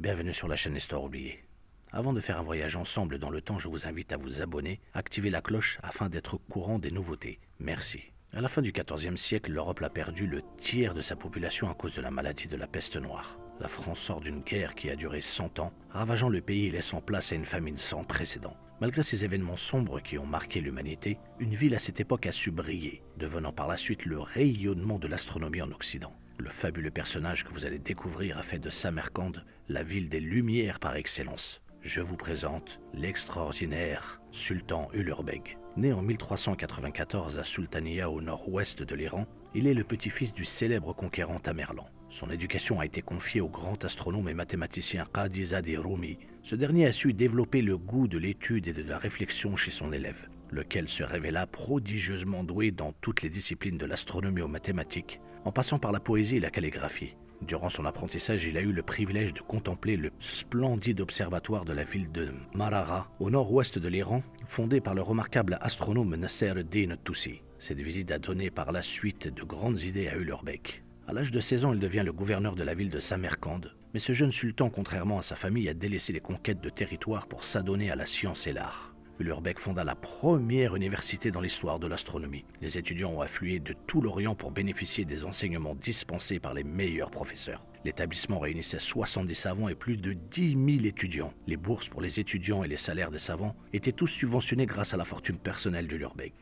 Bienvenue sur la chaîne Histoire oubliée. Avant de faire un voyage ensemble dans le temps, je vous invite à vous abonner, activer la cloche afin d'être au courant des nouveautés. Merci. À la fin du XIVe siècle, l'Europe a perdu le tiers de sa population à cause de la maladie de la peste noire. La France sort d'une guerre qui a duré 100 ans, ravageant le pays et laissant place à une famine sans précédent. Malgré ces événements sombres qui ont marqué l'humanité, une ville à cette époque a su briller, devenant par la suite le rayonnement de l'astronomie en Occident le fabuleux personnage que vous allez découvrir a fait de Samarcande la ville des Lumières par excellence. Je vous présente l'extraordinaire Sultan Ulurbeg. Né en 1394 à Sultania au nord-ouest de l'Iran, il est le petit-fils du célèbre conquérant Tamerlan. Son éducation a été confiée au grand astronome et mathématicien Qadizade Rumi. Ce dernier a su développer le goût de l'étude et de la réflexion chez son élève lequel se révéla prodigieusement doué dans toutes les disciplines de l'astronomie aux mathématiques, en passant par la poésie et la calligraphie. Durant son apprentissage, il a eu le privilège de contempler le splendide observatoire de la ville de Marara, au nord-ouest de l'Iran, fondé par le remarquable astronome Nasser Din Toussi. Cette visite a donné par la suite de grandes idées à Ullerbeck. À l'âge de 16 ans, il devient le gouverneur de la ville de Samarkand, mais ce jeune sultan, contrairement à sa famille, a délaissé les conquêtes de territoire pour s'adonner à la science et l'art l'Urbeck fonda la première université dans l'histoire de l'astronomie. Les étudiants ont afflué de tout l'Orient pour bénéficier des enseignements dispensés par les meilleurs professeurs. L'établissement réunissait 70 savants et plus de 10 000 étudiants. Les bourses pour les étudiants et les salaires des savants étaient tous subventionnés grâce à la fortune personnelle de l'Urbeck.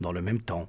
Dans le même temps,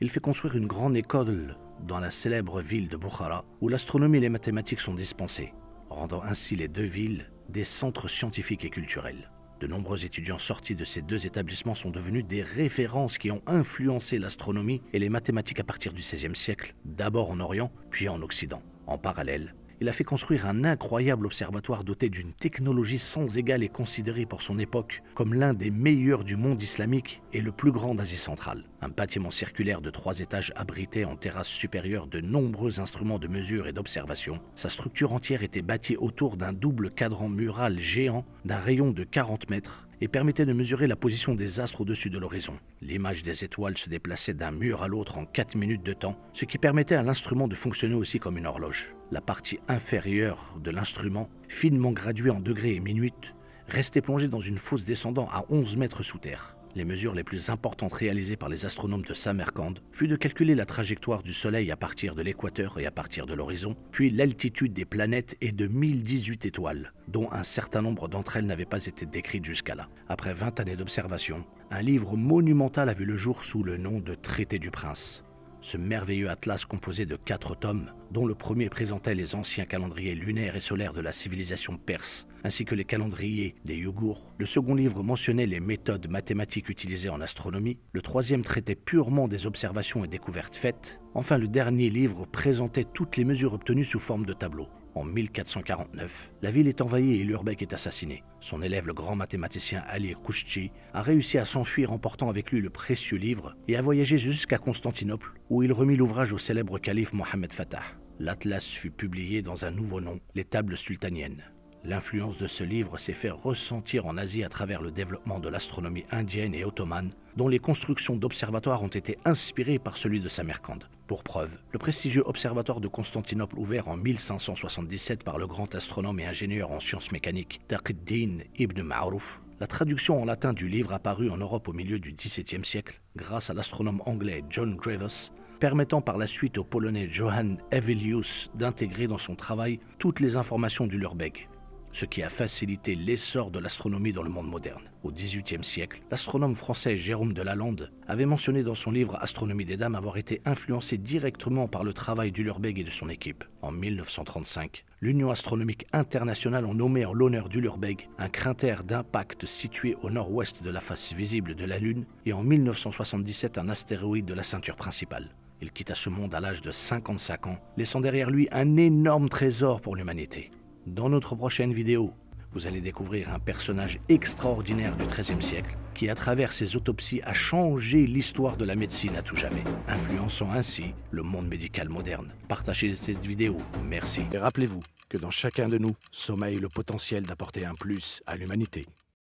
il fait construire une grande école dans la célèbre ville de Bukhara où l'astronomie et les mathématiques sont dispensées, rendant ainsi les deux villes des centres scientifiques et culturels. De nombreux étudiants sortis de ces deux établissements sont devenus des références qui ont influencé l'astronomie et les mathématiques à partir du XVIe siècle, d'abord en Orient, puis en Occident. En parallèle, il a fait construire un incroyable observatoire doté d'une technologie sans égale et considéré pour son époque comme l'un des meilleurs du monde islamique et le plus grand d'Asie centrale. Un bâtiment circulaire de trois étages abritait en terrasse supérieure de nombreux instruments de mesure et d'observation. Sa structure entière était bâtie autour d'un double cadran mural géant d'un rayon de 40 mètres et permettait de mesurer la position des astres au-dessus de l'horizon. L'image des étoiles se déplaçait d'un mur à l'autre en 4 minutes de temps, ce qui permettait à l'instrument de fonctionner aussi comme une horloge. La partie inférieure de l'instrument, finement graduée en degrés et minutes, restait plongée dans une fosse descendant à 11 mètres sous terre les mesures les plus importantes réalisées par les astronomes de Samarcande fut de calculer la trajectoire du Soleil à partir de l'équateur et à partir de l'horizon, puis l'altitude des planètes et de 1018 étoiles, dont un certain nombre d'entre elles n'avaient pas été décrites jusqu'à là. Après 20 années d'observation, un livre monumental a vu le jour sous le nom de Traité du Prince. Ce merveilleux atlas composé de quatre tomes, dont le premier présentait les anciens calendriers lunaires et solaires de la civilisation perse, ainsi que les calendriers des Yougours, le second livre mentionnait les méthodes mathématiques utilisées en astronomie, le troisième traitait purement des observations et découvertes faites, enfin le dernier livre présentait toutes les mesures obtenues sous forme de tableaux en 1449, la ville est envahie et l'Urbeck est assassiné. Son élève, le grand mathématicien Ali Kouchchi, a réussi à s'enfuir en portant avec lui le précieux livre et a voyagé jusqu'à Constantinople, où il remit l'ouvrage au célèbre calife Mohammed Fatah. L'Atlas fut publié dans un nouveau nom, les Tables sultaniennes. L'influence de ce livre s'est fait ressentir en Asie à travers le développement de l'astronomie indienne et ottomane, dont les constructions d'observatoires ont été inspirées par celui de Samarcande. Pour preuve, le prestigieux observatoire de Constantinople ouvert en 1577 par le grand astronome et ingénieur en sciences mécaniques Taqiddin ibn Ma'ruf, la traduction en latin du livre apparu en Europe au milieu du XVIIe siècle grâce à l'astronome anglais John Graves, permettant par la suite au Polonais Johann evelius d'intégrer dans son travail toutes les informations du Lurbeck, ce qui a facilité l'essor de l'astronomie dans le monde moderne. Au XVIIIe siècle, l'astronome français Jérôme de Lalande avait mentionné dans son livre Astronomie des Dames avoir été influencé directement par le travail d'Ullerbeg et de son équipe. En 1935, l'Union astronomique internationale a nommé en l'honneur d'Ullerbeg un cratère d'impact situé au nord-ouest de la face visible de la Lune et en 1977 un astéroïde de la ceinture principale. Il quitta ce monde à l'âge de 55 ans, laissant derrière lui un énorme trésor pour l'humanité. Dans notre prochaine vidéo, vous allez découvrir un personnage extraordinaire du XIIIe siècle qui, à travers ses autopsies, a changé l'histoire de la médecine à tout jamais, influençant ainsi le monde médical moderne. Partagez cette vidéo, merci. Et rappelez-vous que dans chacun de nous sommeille le potentiel d'apporter un plus à l'humanité.